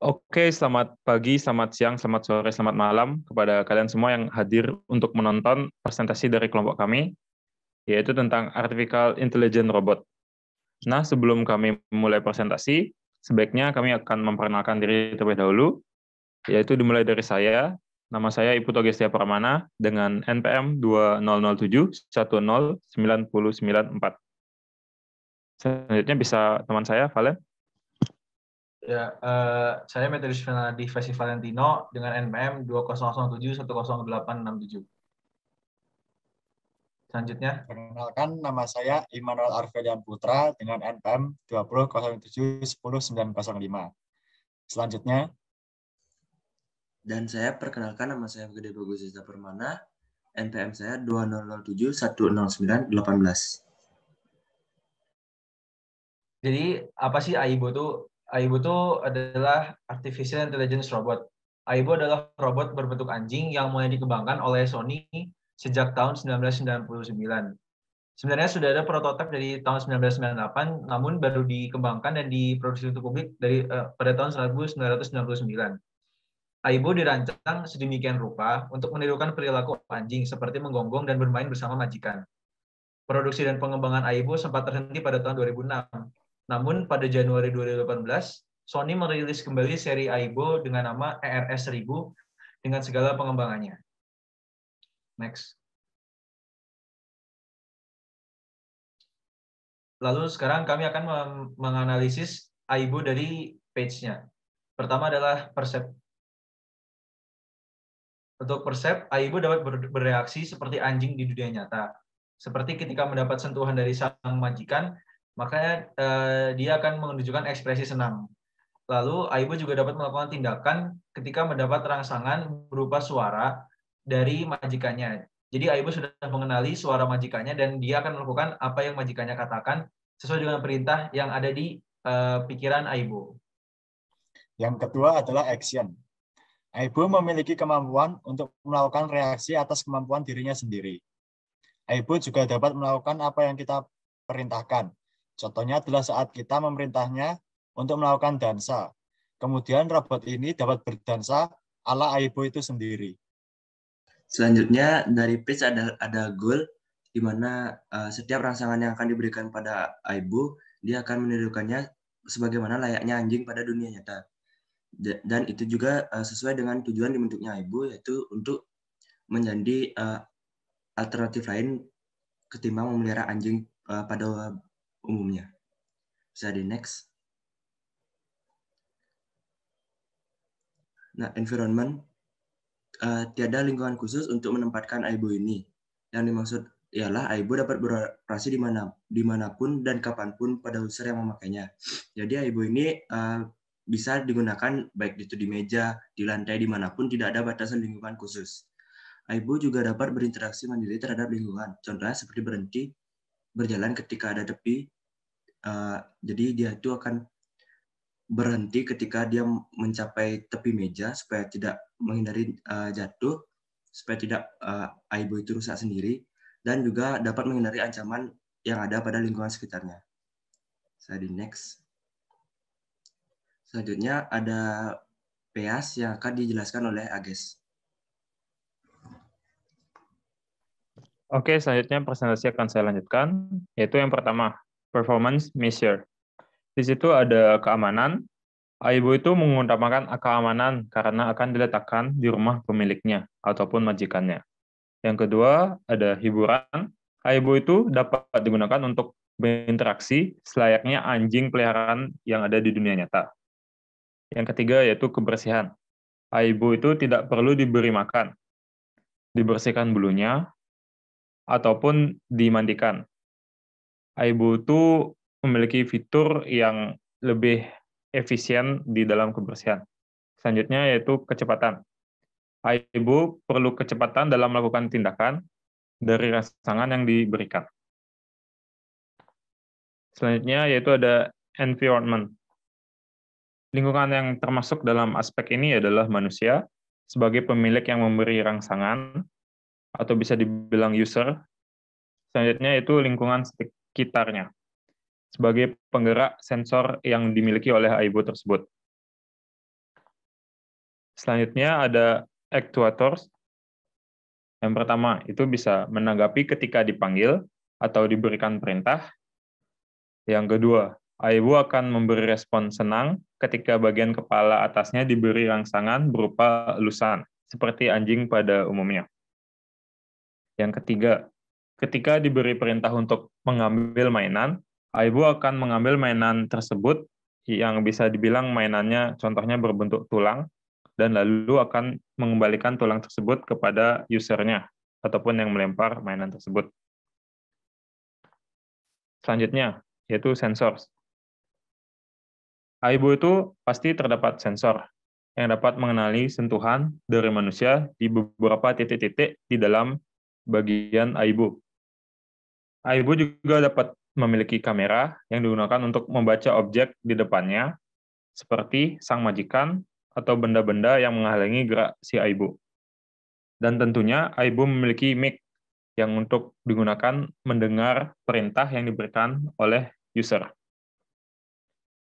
Oke, selamat pagi, selamat siang, selamat sore, selamat malam kepada kalian semua yang hadir untuk menonton presentasi dari kelompok kami, yaitu tentang Artificial Intelligence Robot. Nah, sebelum kami mulai presentasi, sebaiknya kami akan memperkenalkan diri terlebih dahulu, yaitu dimulai dari saya, nama saya Iputo Gestia Pramana dengan NPM 2007 10994. Selanjutnya bisa teman saya, Valen. Ya, uh, saya Meteorus Fernandi Fesi Valentino dengan NPM 2007 Selanjutnya. Perkenalkan, nama saya Immanuel Arfedian Putra dengan NPM 2007-10905. Selanjutnya. Dan saya perkenalkan nama saya Gede Bagus Zita Permana, NPM saya 2007 Jadi apa sih AIBO tuh Aibo itu adalah artificial intelligence robot. Aibo adalah robot berbentuk anjing yang mulai dikembangkan oleh Sony sejak tahun 1999. Sebenarnya sudah ada prototipe dari tahun 1998, namun baru dikembangkan dan diproduksi untuk publik dari uh, pada tahun 1999. Aibo dirancang sedemikian rupa untuk menirukan perilaku anjing seperti menggonggong dan bermain bersama majikan. Produksi dan pengembangan Aibo sempat terhenti pada tahun 2006 namun pada Januari 2018, Sony merilis kembali seri Aibo dengan nama ERS 1000 dengan segala pengembangannya. Next. Lalu sekarang kami akan menganalisis Aibo dari page-nya. Pertama adalah persep. Untuk persep, Aibo dapat bereaksi seperti anjing di dunia nyata. Seperti ketika mendapat sentuhan dari sang majikan makanya eh, dia akan menunjukkan ekspresi senang. Lalu Aibo juga dapat melakukan tindakan ketika mendapat rangsangan berupa suara dari majikannya. Jadi Aibo sudah mengenali suara majikannya dan dia akan melakukan apa yang majikannya katakan sesuai dengan perintah yang ada di eh, pikiran Aibo. Yang kedua adalah action. Aibo memiliki kemampuan untuk melakukan reaksi atas kemampuan dirinya sendiri. Aibo juga dapat melakukan apa yang kita perintahkan. Contohnya adalah saat kita memerintahnya untuk melakukan dansa. Kemudian robot ini dapat berdansa ala Aibo itu sendiri. Selanjutnya dari Pris ada ada goal di mana uh, setiap rangsangan yang akan diberikan pada Aibo dia akan menirukannya sebagaimana layaknya anjing pada dunia nyata. Dan itu juga uh, sesuai dengan tujuan dibentuknya Aibo yaitu untuk menjadi uh, alternatif lain ketimbang memelihara anjing uh, pada umumnya. Bisa di next. Nah, environment uh, tiada lingkungan khusus untuk menempatkan AIBO ini. Yang dimaksud ialah AIBO dapat beroperasi di mana dimanapun dan kapanpun pada user yang memakainya. Jadi AIBO ini uh, bisa digunakan baik itu di meja, di lantai, dimanapun tidak ada batasan lingkungan khusus. AIBO juga dapat berinteraksi mandiri terhadap lingkungan, contohnya seperti berhenti berjalan ketika ada tepi. Uh, jadi dia itu akan berhenti ketika dia mencapai tepi meja supaya tidak menghindari uh, jatuh, supaya tidak uh, aibo itu rusak sendiri, dan juga dapat menghindari ancaman yang ada pada lingkungan sekitarnya. Saya di next. Selanjutnya ada PEAS yang akan dijelaskan oleh Ages. Oke, selanjutnya presentasi akan saya lanjutkan, yaitu yang pertama, performance measure. Di situ ada keamanan. AIBO itu mengutamakan keamanan karena akan diletakkan di rumah pemiliknya ataupun majikannya. Yang kedua, ada hiburan. AIBO itu dapat digunakan untuk berinteraksi selayaknya anjing peliharaan yang ada di dunia nyata. Yang ketiga yaitu kebersihan. AIBO itu tidak perlu diberi makan, dibersihkan bulunya, ataupun dimandikan. Aibu itu memiliki fitur yang lebih efisien di dalam kebersihan. Selanjutnya yaitu kecepatan. ibu perlu kecepatan dalam melakukan tindakan dari rangsangan yang diberikan. Selanjutnya yaitu ada environment. Lingkungan yang termasuk dalam aspek ini adalah manusia sebagai pemilik yang memberi rangsangan atau bisa dibilang user. Selanjutnya itu lingkungan sekitarnya sebagai penggerak sensor yang dimiliki oleh AIBO tersebut. Selanjutnya ada actuators. Yang pertama itu bisa menanggapi ketika dipanggil atau diberikan perintah. Yang kedua, AIBO akan memberi respon senang ketika bagian kepala atasnya diberi rangsangan berupa lusan, seperti anjing pada umumnya. Yang ketiga, ketika diberi perintah untuk mengambil mainan, ibu akan mengambil mainan tersebut yang bisa dibilang mainannya contohnya berbentuk tulang dan lalu akan mengembalikan tulang tersebut kepada usernya ataupun yang melempar mainan tersebut. Selanjutnya, yaitu sensor. Aibu itu pasti terdapat sensor yang dapat mengenali sentuhan dari manusia di beberapa titik-titik di dalam bagian ibu, ibu juga dapat memiliki kamera yang digunakan untuk membaca objek di depannya, seperti sang majikan atau benda-benda yang menghalangi gerak si ibu. Dan tentunya ibu memiliki mic yang untuk digunakan mendengar perintah yang diberikan oleh user.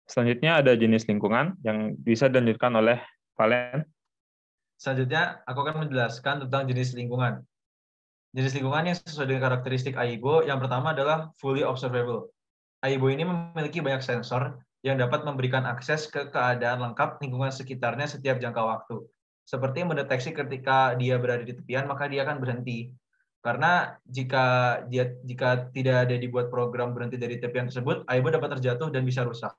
Selanjutnya ada jenis lingkungan yang bisa dilanjutkan oleh Valen. Selanjutnya, aku akan menjelaskan tentang jenis lingkungan. Jenis lingkungan yang sesuai dengan karakteristik AIBO yang pertama adalah fully observable. AIBO ini memiliki banyak sensor yang dapat memberikan akses ke keadaan lengkap lingkungan sekitarnya setiap jangka waktu. Seperti mendeteksi ketika dia berada di tepian, maka dia akan berhenti. Karena jika dia jika tidak ada dibuat program berhenti dari tepian tersebut, AIBO dapat terjatuh dan bisa rusak.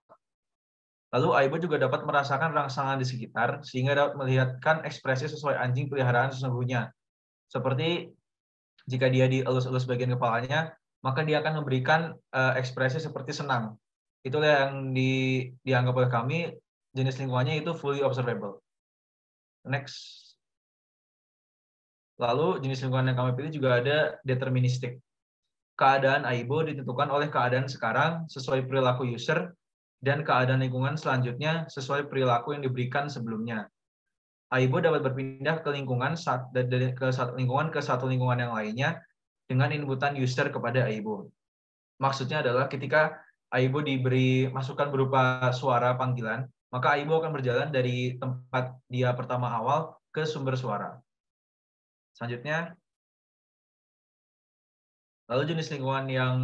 Lalu Aibo juga dapat merasakan rangsangan di sekitar sehingga dapat melihatkan ekspresi sesuai anjing peliharaan sesungguhnya. Seperti jika dia dielus-elus bagian kepalanya, maka dia akan memberikan uh, ekspresi seperti senang. Itulah yang di, dianggap oleh kami jenis lingkungannya itu fully observable. Next. Lalu jenis lingkungan yang kami pilih juga ada deterministik. Keadaan AIBO ditentukan oleh keadaan sekarang sesuai perilaku user dan keadaan lingkungan selanjutnya sesuai perilaku yang diberikan sebelumnya. Ibu dapat berpindah ke lingkungan ke satu lingkungan ke satu lingkungan yang lainnya dengan inputan user kepada Ibu. Maksudnya adalah ketika Ibu diberi masukan berupa suara panggilan, maka Ibu akan berjalan dari tempat dia pertama awal ke sumber suara. Selanjutnya, lalu jenis lingkungan yang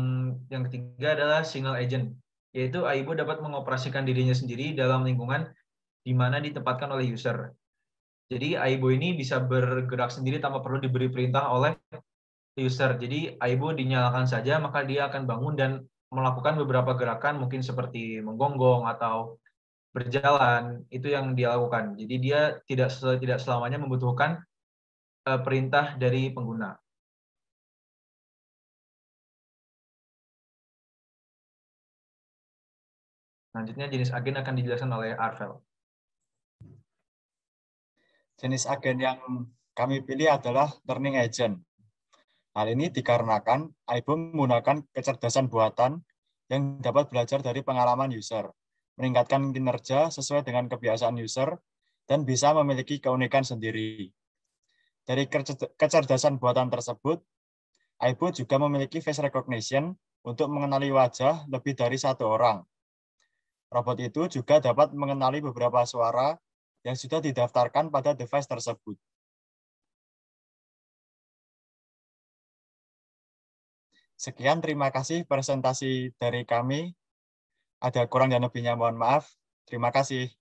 yang ketiga adalah single agent, yaitu Ibu dapat mengoperasikan dirinya sendiri dalam lingkungan di mana ditempatkan oleh user. Jadi Aibo ini bisa bergerak sendiri tanpa perlu diberi perintah oleh user. Jadi Aibo dinyalakan saja maka dia akan bangun dan melakukan beberapa gerakan mungkin seperti menggonggong atau berjalan itu yang dia lakukan. Jadi dia tidak tidak selamanya membutuhkan eh, perintah dari pengguna. Selanjutnya jenis agen akan dijelaskan oleh Arvel. Jenis agen yang kami pilih adalah learning agent. Hal ini dikarenakan IBO menggunakan kecerdasan buatan yang dapat belajar dari pengalaman user, meningkatkan kinerja sesuai dengan kebiasaan user, dan bisa memiliki keunikan sendiri. Dari kecerdasan buatan tersebut, IBO juga memiliki face recognition untuk mengenali wajah lebih dari satu orang. Robot itu juga dapat mengenali beberapa suara yang sudah didaftarkan pada device tersebut. Sekian, terima kasih presentasi dari kami. Ada kurang dan lebihnya mohon maaf. Terima kasih.